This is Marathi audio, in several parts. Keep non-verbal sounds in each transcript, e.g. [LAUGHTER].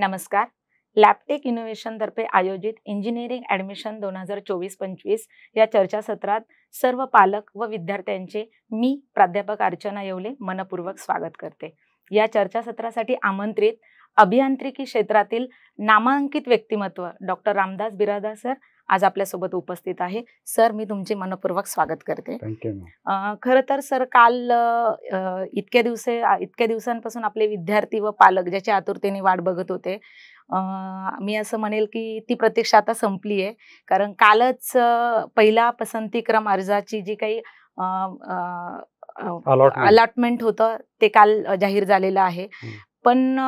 नमस्कार लॅपटेक इनोव्हेशनतर्फे आयोजित इंजिनिअरिंग ॲडमिशन दोन हजार चोवीस पंचवीस या चर्चासत्रात सर्व पालक व विद्यार्थ्यांचे मी प्राध्यापक अर्चना येवले मनपूर्वक स्वागत करते या चर्चासत्रासाठी आमंत्रित अभियांत्रिकी क्षेत्रातील नामांकित व्यक्तिमत्व डॉक्टर रामदास बिरादा सर आज आपल्यासोबत उपस्थित आहे सर मी तुमचे मनपूर्वक स्वागत करते खरं तर सर काल इतक्या दिवस इतक्या दिवसांपासून आपले विद्यार्थी व पालक ज्याच्या आतुरतेने वाट बघत होते मी असं म्हणेल की ती प्रतीक्षा आता संपली आहे कारण कालच पहिला पसंतीक्रम अर्जाची जी काही अलॉटमेंट होतं ते काल जाहीर झालेलं आहे पण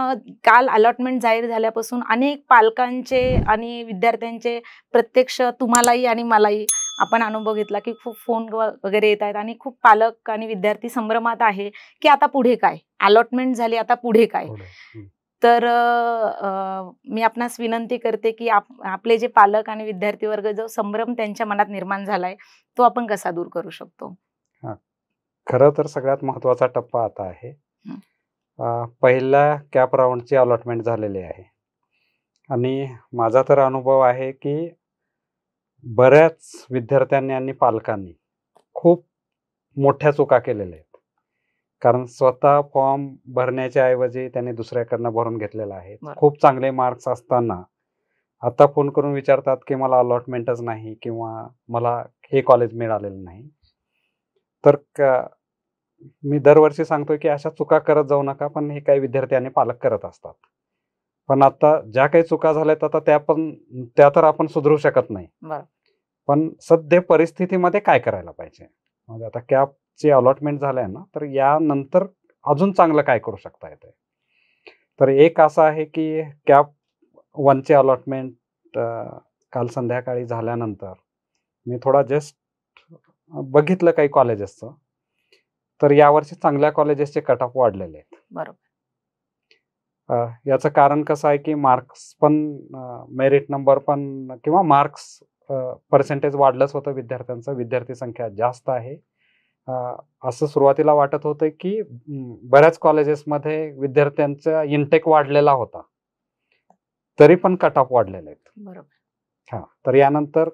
काल अलॉटमेंट जाहीर झाल्यापासून अनेक पालकांचे आणि विद्यार्थ्यांचे प्रत्यक्ष तुम्हालाही आणि मलाही आपण अनुभव घेतला की खूप फोन वगैरे येत आहेत आणि खूप पालक आणि विद्यार्थी संभ्रमात आहे की आता पुढे काय अलॉटमेंट झाली आता पुढे काय तर मी आपणास विनंती करते की आपले जे पालक आणि विद्यार्थी वर्ग जो संभ्रम त्यांच्या मनात निर्माण झालाय तो आपण कसा दूर करू शकतो खरं तर सगळ्यात महत्वाचा टप्पा आता आहे पहिल्या कॅप राऊंडची अलॉटमेंट झालेली आहे आणि माझा तर अनुभव आहे की बऱ्याच विद्यार्थ्यांनी आणि पालकांनी खूप मोठ्या चुका केलेल्या आहेत कारण स्वतः फॉर्म भरण्याच्या ऐवजी त्यांनी दुसऱ्याकडनं भरून घेतलेला आहे खूप चांगले मार्क्स असताना आता फोन करून विचारतात की मला अलॉटमेंटच नाही किंवा मला हे कॉलेज मिळालेलं नाही तर मी दरवर्षी सांगतोय की अशा चुका करत जाऊ नका पण हे काही विद्यार्थी आणि पालक करत असतात पण आता ज्या काही चुका झाल्यात आता त्या पण त्या तर आपण सुधरू शकत नाही पण सध्या परिस्थितीमध्ये काय करायला पाहिजे म्हणजे आता चे अलॉटमेंट झालंय ना तर यानंतर अजून चांगलं काय करू शकता येते तर एक असं आहे की कॅब वनचे अलॉटमेंट काल संध्याकाळी झाल्यानंतर मी थोडा जस्ट बघितलं काही कॉलेजेसचं तर यावर्षी चांगल्या कॉलेजेसचे कट ऑफ वाढलेले आहेत बरोबर याचं कारण कसं आहे की मार्क्स पण मेरिट नंबर पण किंवा मार्क्स पर्सेंटेज वाढलंच होतं विद्यार्थ्यांचं विद्यार्थी संख्या जास्त आहे असं सुरुवातीला वाटत होतं की बऱ्याच कॉलेजेसमध्ये विद्यार्थ्यांचा इनटेक वाढलेला होता तरी पण कट ऑफ वाढलेले आहेत हा तर यानंतर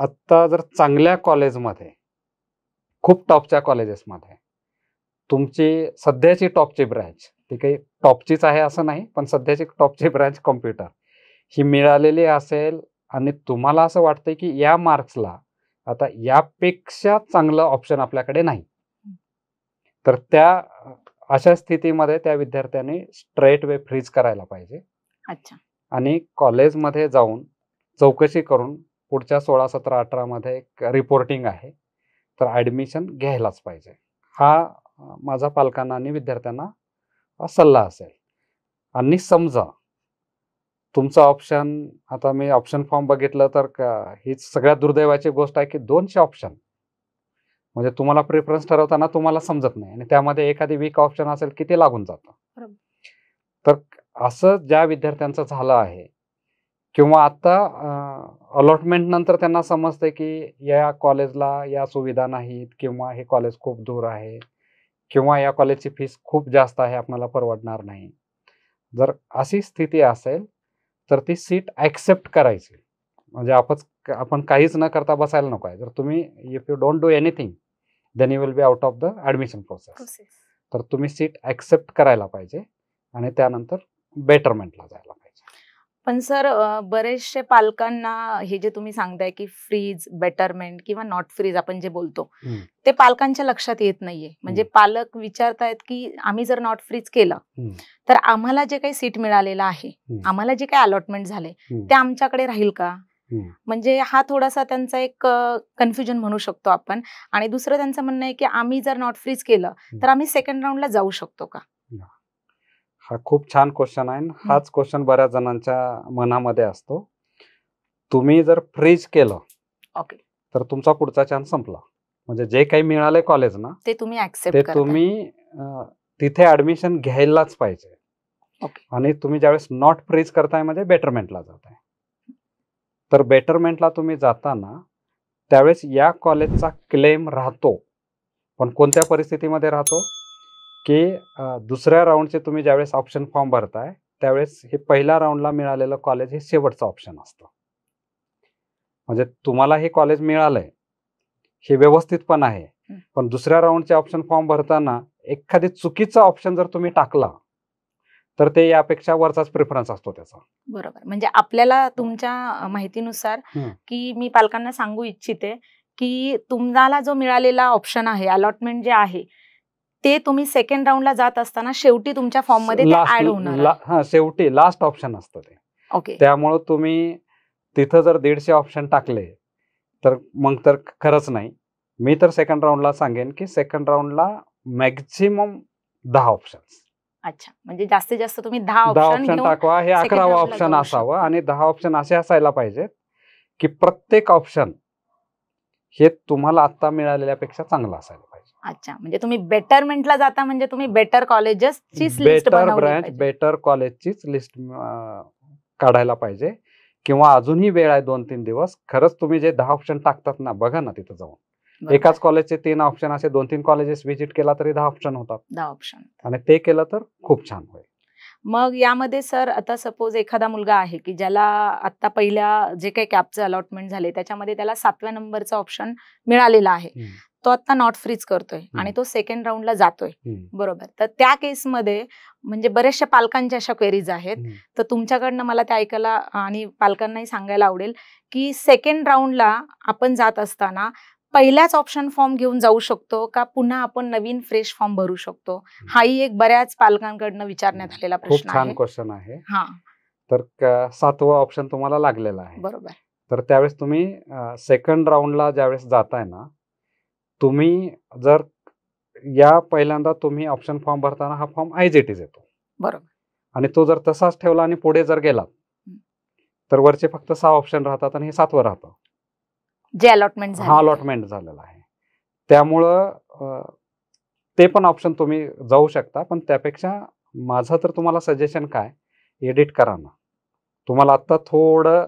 आत्ता जर चांगल्या कॉलेजमध्ये खूप टॉपच्या कॉलेजेसमध्ये तुमची सध्याची टॉपची ब्रँच ती काही टॉपचीच आहे असं नाही पण सध्याची टॉपची ब्रँच कॉम्प्युटर ही मिळालेली असेल आणि तुम्हाला असं वाटतं की या मार्क्सला आता यापेक्षा चांगलं ऑप्शन आपल्याकडे नाही तर त्या अशा स्थितीमध्ये त्या विद्यार्थ्यांनी स्ट्रेट वे फ्रीज करायला पाहिजे अच्छा आणि कॉलेजमध्ये जाऊन चौकशी करून पुढच्या सोळा सतरा अठरामध्ये एक रिपोर्टिंग आहे तर ॲडमिशन घ्यायलाच पाहिजे हा माझा पालकांना आणि विद्यार्थ्यांना सल्ला असेल आणि समजा तुमचा ऑप्शन आता मी ऑप्शन फॉर्म बघितलं तर ही सगळ्यात दुर्दैवाची गोष्ट आहे की दोनशे ऑप्शन म्हणजे तुम्हाला प्रेफरन्स ठरवताना तुम्हाला समजत नाही आणि त्यामध्ये एखादी वीक ऑप्शन असेल की ते लागून जातं तर असं ज्या विद्यार्थ्यांचं झालं आहे किंवा आता अलॉटमेंट नंतर त्यांना समजते की या कॉलेजला या सुविधा नाहीत किंवा हे कॉलेज खूप दूर आहे किंवा या कॉलेजची फीस खूप जास्त आहे आपल्याला परवडणार नाही जर अशी स्थिती असेल तर ती सीट ॲक्सेप्ट करायची म्हणजे आपण आपण काहीच न करता बसायला नको आहे जर तुम्ही if you don't do anything then you will be out of the admission process तर तुम्ही सीट ॲक्सेप्ट करायला पाहिजे आणि त्यानंतर बेटरमेंटला जायला पण सर बरेचसे पालकांना हे जे तुम्ही सांगताय की फ्रीज बेटरमेंट किंवा नॉट फ्रीज आपण जे बोलतो ते पालकांच्या लक्षात येत नाहीये म्हणजे पालक विचारतायत की आम्ही जर नॉट फ्रीज केलं तर आम्हाला जे काही सीट मिळालेलं आहे आम्हाला जे काही अलॉटमेंट झाले ते आमच्याकडे राहील का म्हणजे हा थोडासा त्यांचा एक कन्फ्युजन म्हणू शकतो आपण आणि दुसरं त्यांचं म्हणणं आहे की आम्ही जर नॉट फ्रीज केलं तर आम्ही सेकंड राऊंडला जाऊ शकतो का हा खूप छान क्वेश्चन आहे हाच क्वेश्चन बऱ्याच जणांच्या मनामध्ये असतो तुम्ही जर फ्रीज केलं ओके तर तुमचा पुढचा चान्स संपला म्हणजे जे काही मिळाले कॉलेज ना ते तुम्ही ते तुम्ही तिथे ऍडमिशन घ्यायलाच पाहिजे आणि तुम्ही ज्यावेळेस नॉट फ्रीज करताय म्हणजे बेटरमेंटला जाताय तर बेटरमेंटला तुम्ही जाताना त्यावेळेस या कॉलेजचा क्लेम राहतो पण कोणत्या परिस्थितीमध्ये राहतो की दुसऱ्या राऊंडचे तुम्ही ज्यावेळेस ऑप्शन फॉर्म भरताय त्यावेळेस हे पहिल्या राऊंडला मिळालेलं कॉलेज हे शेवटचं ऑप्शन असतं म्हणजे तुम्हाला हे कॉलेज मिळालंय हे व्यवस्थित पण आहे पण दुसऱ्या राऊंडचे ऑप्शन फॉर्म भरताना एखादी चुकीचा ऑप्शन जर तुम्ही टाकला तर ते यापेक्षा वरचाच प्रेफरन्स असतो त्याचा बरोबर म्हणजे आपल्याला तुमच्या माहितीनुसार की मी पालकांना सांगू इच्छिते की तुम्हाला जो मिळालेला ऑप्शन आहे अलॉटमेंट जे आहे ते तुम्ही सेकंड राऊंडला जात असताना शेवटी तुमच्या फॉर्म मध्ये ऍड होणार शेवटी लास्ट ऑप्शन असतं ते ओके त्यामुळं तुम्ही तिथं जर दीडशे ऑप्शन टाकले तर मग तर खरंच नाही मी तर सेकंड राऊंडला सांगेन की सेकंड राऊंडला मॅक्झिमम दहा ऑप्शन अच्छा म्हणजे जास्तीत जास्त तुम्ही दहा ऑप्शन टाकवा हे अकरावा ऑप्शन असावं आणि दहा ऑप्शन असे असायला पाहिजेत की प्रत्येक ऑप्शन हे तुम्हाला आता मिळालेल्यापेक्षा चांगलं असायला अच्छा म्हणजे तुम्ही बेटरमेंटला जाता म्हणजे तुम्ही बेटर कॉलेजेसची बेटर ब्रँच बेटर कॉलेजचीच लिस्ट काढायला पाहिजे किंवा अजूनही वेळ आहे दोन तीन दिवस खरंच तुम्ही जे दहा ऑप्शन टाकतात ना बघा ना तिथं जाऊन एकाच कॉलेजचे तीन ऑप्शन असे दोन तीन कॉलेजेस व्हिजिट केला तरी दहा ऑप्शन होतात दहा ऑप्शन आणि ते केलं तर खूप छान होईल मग यामध्ये सर आता सपोज एखादा मुलगा आहे की ज्याला आता पहिल्या जे काही कॅपचं अलॉटमेंट झाले त्याच्यामध्ये त्याला सातव्या नंबरचं ऑप्शन मिळालेलं आहे तो आता नॉट फ्रीज करतोय आणि तो सेकंड राऊंडला जातोय बरोबर तर त्या केसमध्ये म्हणजे बऱ्याचशा पालकांच्या अशा क्वेरीज आहेत तर तुमच्याकडनं मला ते ऐकायला आणि पालकांनाही सांगायला आवडेल की सेकंड राऊंडला आपण जात असताना पहिलाच ऑप्शन फॉर्म घेऊन जाऊ शकतो का पुन्हा आपण नवीन फ्रेश फॉर्म भरू शकतो हाही एक बऱ्याच पालकांकडनं विचारण्यात आलेला प्रश्न छान क्वेश्चन आहे हा तर सातवा ऑप्शन तुम्हाला लागलेला आहे बरोबर तर त्यावेळेस तुम्ही सेकंड राऊंडला ज्यावेळेस जाताय ना तुम्ही जर या पहिल्यांदा तुम्ही ऑप्शन फॉर्म भरताना हा फॉर्म आय येतो बरोबर आणि तो जर तसाच ठेवला आणि पुढे जर गेला तर वरचे फक्त सहा ऑप्शन राहतात आणि हे सातवं राहतं जे अलॉटमेंट हा अलॉटमेंट झालेला आहे त्यामुळं ते पण ऑप्शन तुम्ही जाऊ शकता पण त्यापेक्षा माझं तर तुम्हाला सजेशन काय एडिट करा ना तुम्हाला आता थोडं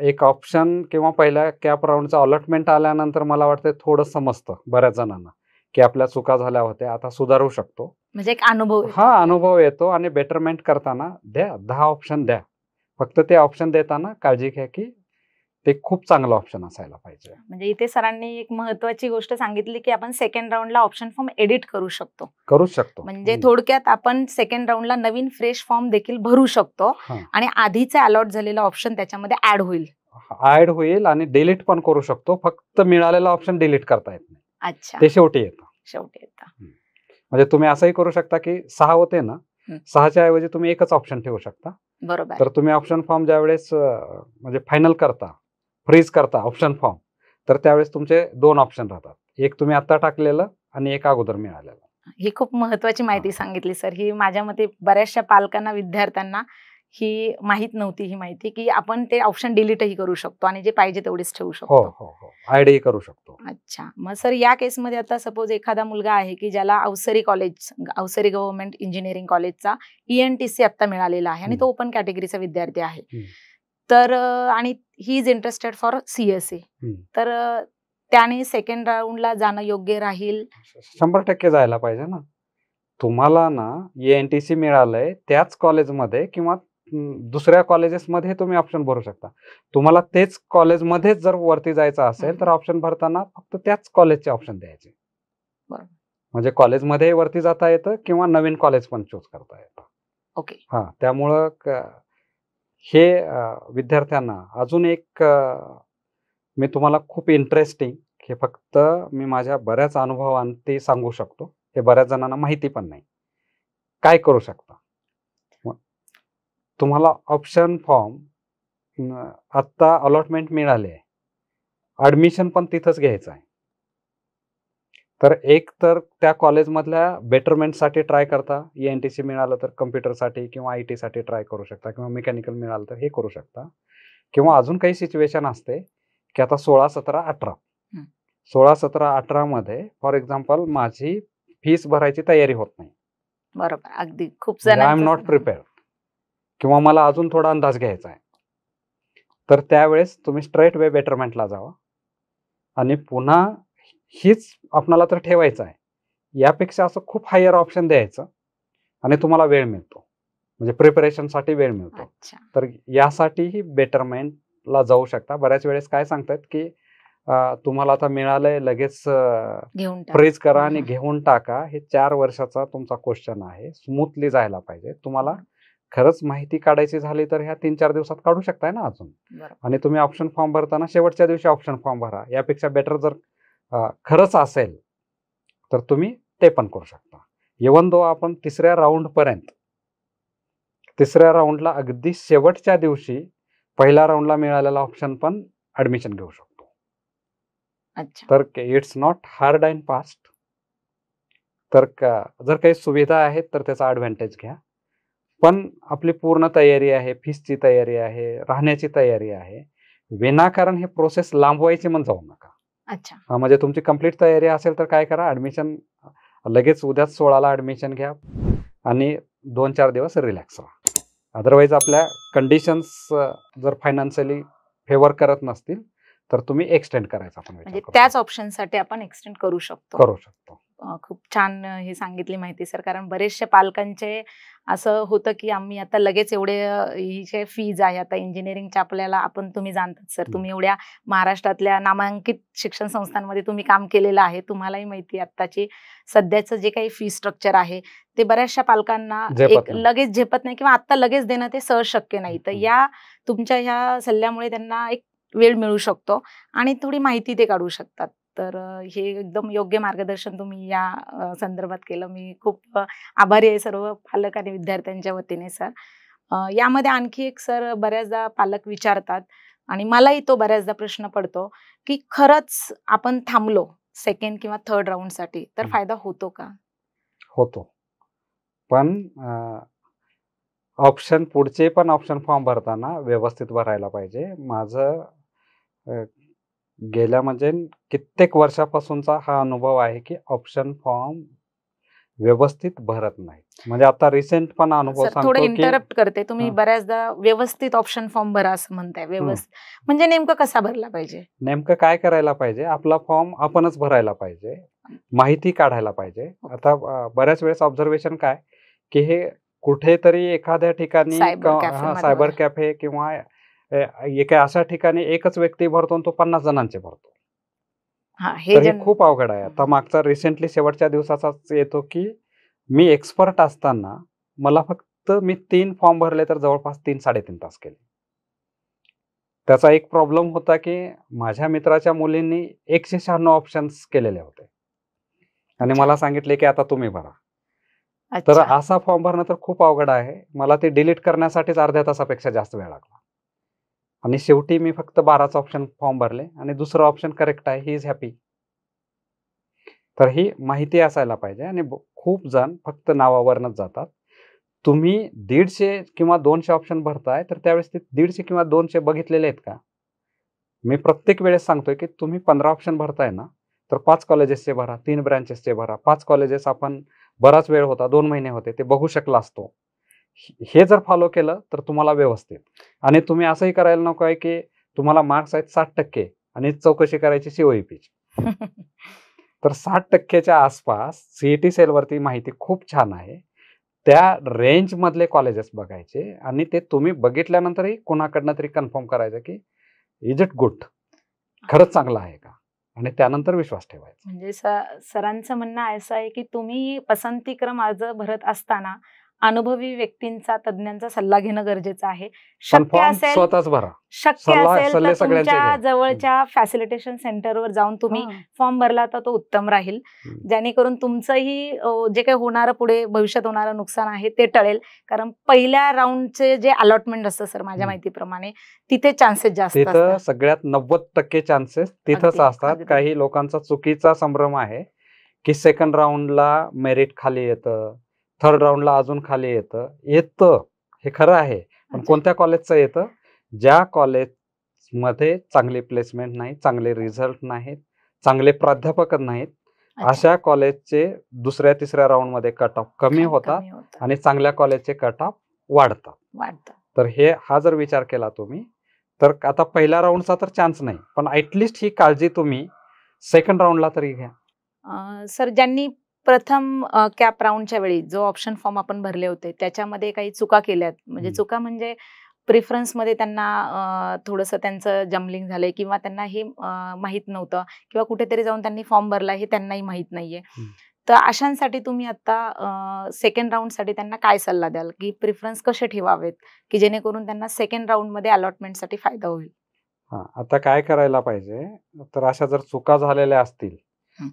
एक ऑप्शन किंवा पहिल्या कॅप राऊंडचं अलॉटमेंट आल्यानंतर मला वाटतं थोडं समजतं बऱ्याच जणांना की आपल्या चुका झाल्या होत्या आता सुधारू शकतो म्हणजे एक अनुभव हा अनुभव येतो आणि बेटरमेंट करताना द्या दहा ऑप्शन द्या फक्त ते ऑप्शन देताना काळजी घ्या की ते खूप चांगलं ऑप्शन असायला पाहिजे म्हणजे इथे सरांनी एक महत्वाची गोष्ट सांगितली की आपण सेकंड राऊंडला ऑप्शन फॉर्म एडिट करू शकतो करू शकतो म्हणजे थोडक्यात आपण सेकंड राऊंडला नवीन फ्रेश फॉर्म देखील भरू शकतो आणि आधीचे अलॉट झालेला ऑप्शन त्याच्यामध्ये ऍड होईल ऍड होईल आणि डिलीट पण करू शकतो फक्त मिळालेला ऑप्शन डिलीट करता येत नाही अच्छा ते शेवटी येतं शेवटी येतं म्हणजे तुम्ही असंही करू शकता की सहा होते ना सहाच्या ऐवजी तुम्ही एकच ऑप्शन ठेवू शकता बरोबर तर तुम्ही ऑप्शन फॉर्म ज्या वेळेस म्हणजे फायनल करता फ्रीज करता ऑप्शन फॉर्म तर त्यावेळेस तुमचे दोन ऑप्शन राहतात एक तुम्ही आता टाकलेलं आणि एक अगोदर मिळालेलं ही खूप महत्वाची माहिती सांगितली सर ही माझ्या मते बऱ्याचशा पालकांना विद्यार्थ्यांना ही माहीत नव्हती ही माहिती की आपण ते ऑप्शन डिलीटही करू शकतो आणि जे पाहिजे तेवढेच ठेवू हो, शकतो हो, हो. करू शकतो अच्छा मग सर या केस मध्ये आता सपोज एखादा मुलगा आहे की ज्याला Awasari college Awasari government engineering कॉलेजचा ईएनटीसी आता मिळालेला आहे आणि तो ओपन कॅटेगरीचा विद्यार्थी आहे तर आणि he is interested for CSC तर त्याने सेकंड राऊंडला जाणं योग्य राहील शंभर टक्के जायला पाहिजे ना तुम्हाला ना एन टी सी मिळालंय त्याच कॉलेजमध्ये किंवा दुसऱ्या कॉलेजेसमध्ये तुम्ही ऑप्शन भरू शकता तुम्हाला तेच कॉलेजमध्येच जर वरती जायचं असेल तर ऑप्शन भरताना फक्त त्याच कॉलेजचे ऑप्शन द्यायचे म्हणजे कॉलेजमध्ये वरती जाता येतं किंवा नवीन कॉलेज पण चूज करता येतं ओके हा त्यामुळं हे विद्यार्थ्यांना अजून एक मी तुम्हाला खूप इंटरेस्टिंग हे फक्त मी माझ्या बऱ्याच अनुभवांती सांगू शकतो हे बऱ्याच जणांना माहिती पण नाही काय करू शकता तुम्हाला ऑप्शन फॉर्म आत्ता अलॉटमेंट मिळाले आहे ॲडमिशन पण तिथंच घ्यायचं आहे तर एक तर त्या कॉलेजमधल्या बेटरमेंटसाठी ट्राय करता ई एन टी सी मिळालं तर कम्प्युटरसाठी किंवा आय टीसाठी ट्राय करू शकता किंवा मेकॅनिकल मिळालं तर हे करू शकता किंवा अजून काही सिच्युएशन असते की आता सोळा सतरा अठरा सोळा सतरा अठरामध्ये फॉर एक्झाम्पल माझी फीस भरायची तयारी होत नाही बरोबर अगदी खूप आय एम नॉट प्रिपेअर्ड किंवा मला अजून थोडा अंदाज घ्यायचा आहे तर त्यावेळेस तुम्ही स्ट्रेट वे बेटरमेंटला जावा आणि पुन्हा हीच आपणाला तर ठेवायचं आहे यापेक्षा असं खूप हायर ऑप्शन द्यायचं आणि तुम्हाला वेळ मिळतो म्हणजे प्रिपरेशनसाठी वेळ मिळतो तर यासाठीही बेटरमेंटला जाऊ शकता बऱ्याच वेळेस काय सांगतात की तुम्हाला आता मिळालंय लगेच प्रेज करा आणि घेऊन टाका हे चार वर्षाचा तुमचा क्वेश्चन आहे स्मूथली जायला पाहिजे तुम्हाला खरंच माहिती काढायची झाली तर ह्या तीन चार दिवसात काढू शकताय ना अजून आणि तुम्ही ऑप्शन फॉर्म भरताना शेवटच्या दिवशी ऑप्शन फॉर्म भरा यापेक्षा बेटर जर खरच असेल तर तुम्ही ते पण करू शकता इवन दो आपण तिसऱ्या पर्यंत तिसऱ्या राऊंडला अगदी शेवटच्या दिवशी पहिल्या राऊंडला मिळालेला ऑप्शन पण ऍडमिशन घेऊ शकतो तर it's not hard and fast तर जर काही सुविधा आहेत तर त्याचा ॲडव्हान्टेज घ्या पण आपली पूर्ण तयारी आहे फीसची तयारी आहे राहण्याची तयारी आहे विनाकारण हे प्रोसेस लांबवायची म्हणून जाऊ नका अच्छा म्हणजे तुमची कम्प्लीट तयारी असेल तर काय करा ऍडमिशन लगेच उद्याच सोळाला ऍडमिशन घ्या आणि दोन चार दिवस रिलॅक्स राहा अदरवाईज आपल्या कंडिशन्स जर फायनान्शियली फेवर करत नसतील तर तुम्ही एक्सटेंड करायचा आपण म्हणजे त्याच ऑप्शनसाठी आपण एक्सटेंड करू शकतो करू शकतो खूप छान हे सांगितली माहिती सर कारण बरेचशे पालकांचे असं होतं की आम्ही आता लगेच एवढे ही जे फीज आहे आता इंजिनिअरिंगच्या आपल्याला आपण तुम्ही जाणतात सर तुम्ही एवढ्या महाराष्ट्रातल्या नामांकित शिक्षण संस्थांमध्ये तुम्ही काम केलेलं आहे तुम्हालाही माहिती आत्ताची सध्याचं जे काही फी स्ट्रक्चर आहे ते बऱ्याचशा पालकांना एक लगेच झेपत नाही किंवा आत्ता लगेच देणं ते सहज शक्य नाही तर या तुमच्या ह्या सल्ल्यामुळे त्यांना एक वेळ मिळू शकतो आणि थोडी माहिती ते काढू शकतात तर हे एकदम योग्य मार्गदर्शन तुम्ही या संदर्भात केलं मी खूप आभारी आहे सर्व पालक आणि विद्यार्थ्यांच्या वतीने सर यामध्ये आणखी एक सर बऱ्याचदा पालक विचारतात आणि मलाही तो बऱ्याचदा प्रश्न पडतो की खरंच आपण थांबलो सेकंड किंवा थर्ड साठी तर फायदा होतो का होतो पण ऑप्शन पुढचे पण ऑप्शन फॉर्म भरताना व्यवस्थित भरायला पाहिजे माझं गेल्या म्हणजे कित्येक वर्षापासूनचा हा अनुभव आहे की ऑप्शन फॉर्म व्यवस्थित भरत नाही म्हणजे आता रिसेंट पण अनुभव इंटरप्ट करते तुम्ही बऱ्याचदा व्यवस्थित ऑप्शन फॉर्म भरा असं म्हणताय व्यवस्थित म्हणजे नेमकं कसा भरला पाहिजे नेमकं काय करायला पाहिजे आपला फॉर्म आपणच भरायला पाहिजे माहिती काढायला पाहिजे आता बऱ्याच वेळेस ऑब्झर्वेशन काय की हे कुठेतरी एखाद्या ठिकाणी सायबर कॅफे किंवा एका अशा ठिकाणी एकच व्यक्ती भरतो तो पन्नास जणांचे भरतो हे खूप अवघड आहे आता मागचा रिसेंटली शेवटच्या दिवसाचाच येतो की मी एक्सपर्ट असताना मला फक्त मी तीन फॉर्म भरले तर जवळपास तीन साडेतीन तास केले त्याचा एक प्रॉब्लेम होता की माझ्या मित्राच्या मुलींनी एकशे शहाण्णव ऑप्शन्स केलेले होते आणि मला सांगितले की आता तुम्ही भरा तर असा फॉर्म भरणं तर खूप अवघड आहे मला ते डिलीट करण्यासाठीच अर्ध्या तासापेक्षा जास्त वेळ लागला आणि शेवटी मी फक्त बाराचा ऑप्शन फॉर्म भरले आणि दुसरा ऑप्शन करेक्ट आहे ही इज हॅपी तर ही माहिती असायला पाहिजे आणि खूप जण फक्त नावावरनच जातात तुम्ही दीडशे किंवा दोनशे ऑप्शन भरताय तर त्यावेळेस ते दीडशे किंवा दोनशे बघितलेले आहेत का मी प्रत्येक वेळेस सांगतोय की तुम्ही पंधरा ऑप्शन भरताय ना तर पाच कॉलेजेसचे भरा तीन ब्रँचेसचे भरा पाच कॉलेजेस आपण बराच वेळ होता दोन महिने होते ते बघू शकला असतो हे जर फॉलो केलं तर तुम्हाला व्यवस्थित आणि तुम्ही असंही करायला नको आहे की तुम्हाला मार्क्स आहेत साठ टक्के आणि चौकशी करायची ची [LAUGHS] तर साठ टक्केच्या आसपास सीईटी सेलवरती e माहिती खूप छान आहे त्या रेंज मधले कॉलेजेस बघायचे आणि ते तुम्ही बघितल्यानंतरही कोणाकडनं तरी कन्फर्म करायचं की इज इट गुड खरंच चांगलं आहे का आणि त्यानंतर विश्वास ठेवायचा म्हणजे सरांचं म्हणणं असं आहे की तुम्ही पसंतीक्रम अर्ज भरत असताना अनुभवी व्यक्तींचा तज्ज्ञांचा सल्ला घेणं गरजेचं आहे शक्य असेल स्वतःच भरा शक्य असेल तर तुमच्या जवळच्या फॅसिलिटेशन सेंटरवर जाऊन तुम्ही फॉर्म भरला तर तो उत्तम राहील जेणेकरून तुमचंही जे काही होणार पुढे भविष्यात होणारं नुकसान आहे ते टळेल कारण पहिल्या राऊंडचे जे अलॉटमेंट असतं सर माझ्या माहितीप्रमाणे तिथे चान्सेस जास्त तिथं सगळ्यात नव्वद टक्के चान्सेस तिथंच असतात काही लोकांचा चुकीचा संभ्रम आहे की सेकंड राऊंडला मेरिट खाली येतं थर्ड राऊंडला अजून खाली येतं येतं हे खरं आहे पण कोणत्या कॉलेजचं येतं ज्या कॉलेज मध्ये चांगले प्लेसमेंट नाही चांगले रिझल्ट नाहीत चांगले प्राध्यापक नाहीत अशा कॉलेजचे दुसऱ्या तिसऱ्या राऊंड मध्ये कट ऑफ कमी होतात आणि चांगल्या कॉलेजचे कट ऑफ वाढतात तर हे हा जर विचार केला तुम्ही तर आता पहिल्या राऊंडचा तर चान्स नाही पण ऍटलिस्ट ही काळजी तुम्ही सेकंड राऊंडला तरी घ्या सर ज्यांनी प्रथम कॅप राऊंडच्या वेळी जो ऑप्शन फॉर्म आपण भरले होते त्याच्यामध्ये काही चुका केल्यात म्हणजे चुका म्हणजे प्रिफरन्समध्ये त्यांना थोडंसं त्यांचं जम्बलिंग झालंय किंवा त्यांना हे माहीत नव्हतं किंवा कुठेतरी जाऊन त्यांनी फॉर्म भरला हे त्यांनाही माहीत नाहीये तर अशांसाठी तुम्ही आता सेकंड साठी त्यांना काय सल्ला द्याल की प्रिफरन्स कसे ठेवावेत की जेणेकरून त्यांना सेकंड राऊंडमध्ये अलॉटमेंटसाठी फायदा होईल हा आता काय करायला पाहिजे तर अशा जर चुका झालेल्या असतील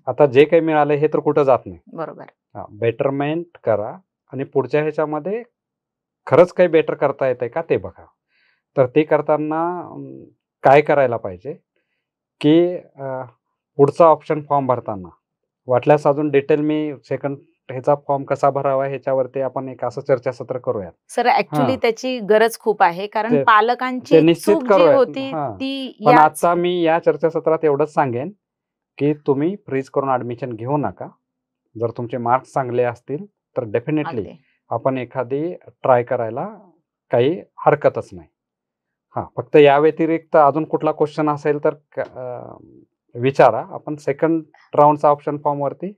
आता जे काही मिळालं हे तर कुठं जात नाही बरोबर बेटरमेंट करा आणि पुढच्या ह्याच्यामध्ये खरंच काही बेटर करता येत का ते बघा तर ते करताना काय करायला पाहिजे की पुढचा ऑप्शन फॉर्म भरताना वाटल्यास अजून डिटेल मी सेकंड ह्याचा फॉर्म कसा भरावा ह्याच्यावरती आपण एक असं चर्चासत्र करूयात सर ऍक्च्युली त्याची गरज खूप आहे कारण पालकांची निश्चित होती पण आता मी या चर्चासत्रात एवढंच सांगेन की तुम्ही फ्रीज करून ऍडमिशन घेऊ नका जर तुमचे मार्क्स चांगले असतील तर डेफिनेटली आपण एखादी ट्राय करायला काही हरकतच नाही हा फक्त या व्यतिरिक्त अजून कुठला क्वेश्चन असेल तर विचारा आपण सेकंड राऊंडचा ऑप्शन फॉर्म वरती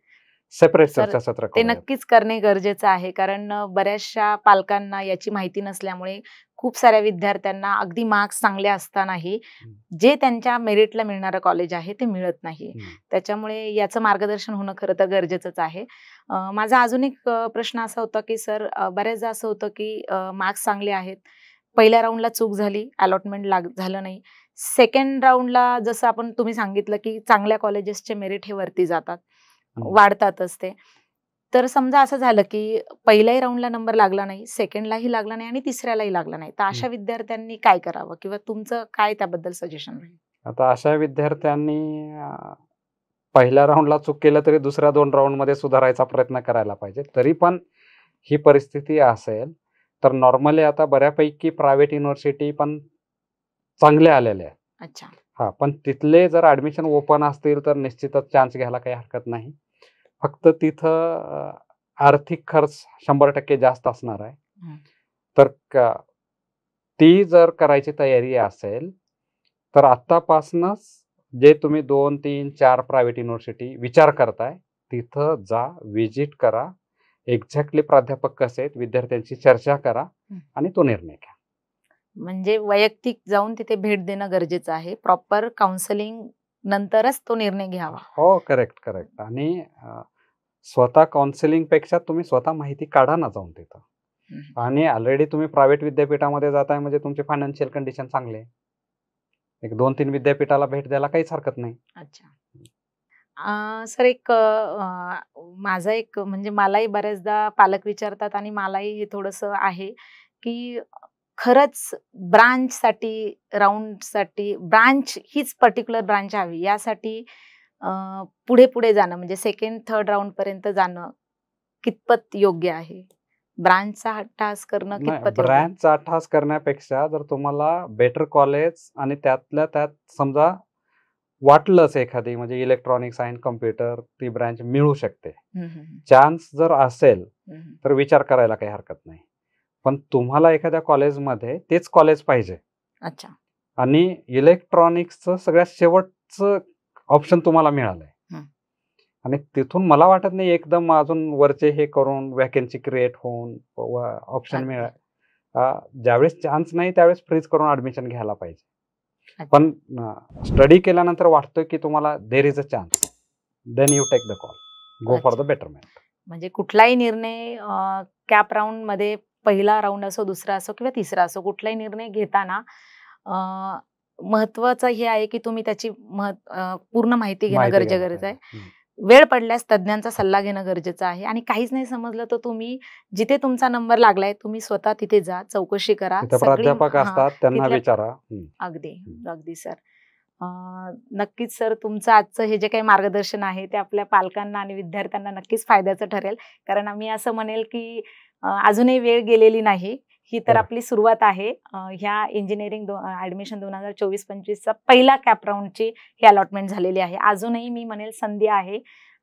सेपरेट सत्र ते नक्कीच करणे गरजेचं आहे कारण बऱ्याचशा पालकांना याची माहिती नसल्यामुळे खूप साऱ्या विद्यार्थ्यांना अगदी मार्क्स चांगले असतानाही जे त्यांच्या मेरिटला मिळणारं कॉलेज आहे ते मिळत नाही त्याच्यामुळे याचं मार्गदर्शन होणं खरं तर गरजेचंच आहे माझा अजून एक प्रश्न असा होता की सर बऱ्याचदा असं होतं की मार्क्स चांगले आहेत पहिल्या राऊंडला चूक झाली अलॉटमेंट लाग झालं नाही सेकंड राऊंडला जसं आपण तुम्ही सांगितलं की चांगल्या कॉलेजेसचे मेरिट हे वरती जातात वाढतातच ते तर समजा असं झालं की पहिल्याही राऊंडला नंबर लागला नाही सेकंडलाही लागला नाही आणि तिसऱ्यालाही लागला नाही तर अशा विद्यार्थ्यांनी काय करावं किंवा तुमचं काय त्याबद्दल सजेशन आहे आता अशा विद्यार्थ्यांनी पहिल्या राऊंडला चूक केलं तरी दुसऱ्या दोन राऊंड मध्ये सुधारायचा प्रयत्न करायला पाहिजे तरी पण ही परिस्थिती असेल तर नॉर्मली आता बऱ्यापैकी प्रायव्हेट युनिव्हर्सिटी पण चांगल्या आलेल्या आहेत अच्छा हा पण तिथले जर ऍडमिशन ओपन असतील तर निश्चितच चान्स घ्यायला काही हरकत नाही फक्त तिथं आर्थिक खर्च शंभर टक्के जास्त असणार आहे तर ती जर करायची तयारी असेल तर आत्तापासूनच जे तुम्ही दोन तीन चार प्रायव्हेट युनिव्हर्सिटी विचार करताय तिथं जा विजिट करा एक्झॅक्टली प्राध्यापक कसे आहेत विद्यार्थ्यांशी चर्चा करा आणि तो निर्णय घ्या म्हणजे वैयक्तिक जाऊन तिथे भेट देणं गरजेचं आहे प्रॉपर काउन्सलिंग नंतरच तो निर्णय घ्यावा हो करेक्ट करेक्ट आणि स्वतः काउन्सिलिंग पेक्षा तुम्ही स्वतः माहिती काढा ना जाऊन तिथं आणि ऑलरेडी तुम्ही प्रायव्हेट विद्यापीठामध्ये जाताय म्हणजे तुमचे फायनान्शियल कंडिशन चांगले एक दोन तीन विद्यापीठाला भेट द्यायला काहीच हरकत नाही अच्छा सर एक माझा एक म्हणजे मलाही बऱ्याचदा पालक विचारतात आणि मलाही हे थोडस आहे की खरंच राऊंड साठी ब्रांच हीच पर्टिक्युलर ब्रांच हवी यासाठी पुढे पुढे जाणं म्हणजे सेकंड थर्ड पर्यंत जाणं कितपत योग्य आहे ब्रांचचा टास्क करणं कितपत ब्रांचचा अट्टहास करण्यापेक्षा जर तुम्हाला बेटर कॉलेज आणि त्यातल्या त्यात समजा वाटलंच एखादी म्हणजे इलेक्ट्रॉनिक्स अँड कम्प्युटर ती ब्रांच मिळू शकते चान्स जर असेल तर विचार करायला काही हरकत नाही पण तुम्हाला एखाद्या कॉलेजमध्ये तेच कॉलेज पाहिजे अच्छा आणि इलेक्ट्रॉनिक्सचं सगळ्यात शेवटचं ऑप्शन तुम्हाला मिळालंय आणि तिथून मला वाटत नाही एकदम अजून वरचे हे करून वॅकन्सी क्रिएट होऊन ऑप्शन मिळाले ज्यावेळेस चान्स नाही त्यावेळेस फ्रीज करून ऍडमिशन घ्यायला पाहिजे पण स्टडी केल्यानंतर वाटतोय की तुम्हाला there is a chance then you take the call go for the betterment म्हणजे कुठलाही निर्णय कॅप राऊंड मध्ये पहिला राऊंड असो दुसरा असो किंवा तिसरा असो कुठलाही निर्णय घेताना महत्वाचं हे आहे की तुम्ही त्याची पूर्ण माहिती घेणं गरजे गरजेचं आहे वेळ पडल्यास तज्ज्ञांचा सल्ला घेणं गरजेचं आहे आणि काहीच नाही समजलं तर तुम्ही जिथे तुमचा नंबर लागलाय तुम्ही स्वतः तिथे जा चौकशी करा प्राध्यापक असतात त्यांना विचारा अगदी अगदी सर नक्कीच सर तुमचं आजचं हे जे काही मार्गदर्शन आहे ते आपल्या पालकांना आणि विद्यार्थ्यांना नक्कीच फायद्याचं ठरेल कारण आम्ही असं म्हणेल की अजूनही वेळ गेलेली नाही ही तर हो. आपली सुरुवात आहे ह्या इंजिनिअरिंग दो ॲडमिशन दोन हजार चोवीस पंचवीसचा पहिला कॅप राऊंडची ही अलॉटमेंट झालेली आहे अजूनही मी म्हणेल संधी आहे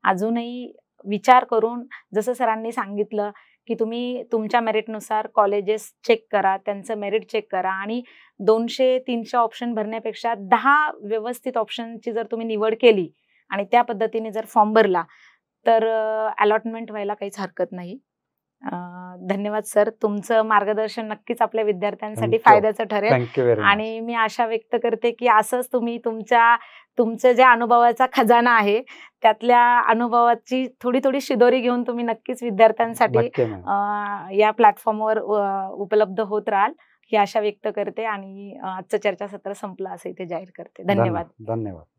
अजूनही विचार करून जसं सरांनी सांगितलं की तुम्ही तुमच्या मेरिटनुसार कॉलेजेस चेक करा त्यांचं मेरिट चेक करा आणि दोनशे तीनशे ऑप्शन भरण्यापेक्षा दहा व्यवस्थित ऑप्शनची जर तुम्ही निवड केली आणि त्या पद्धतीने जर फॉर्म भरला तर अलॉटमेंट व्हायला काहीच हरकत नाही धन्यवाद सर तुमचं मार्गदर्शन नक्कीच आपल्या विद्यार्थ्यांसाठी फायद्याचं ठरेल आणि मी आशा व्यक्त करते की असंच तुम्ही तुमच्या तुमचं जे अनुभवाचा खजाना आहे त्यातल्या अनुभवाची थोडी थोडी शिदोरी घेऊन तुम्ही नक्कीच विद्यार्थ्यांसाठी या प्लॅटफॉर्मवर उपलब्ध होत राहाल ही आशा व्यक्त करते आणि आजचं चर्चासत्र संपलं असं इथे जाहीर करते धन्यवाद धन्यवाद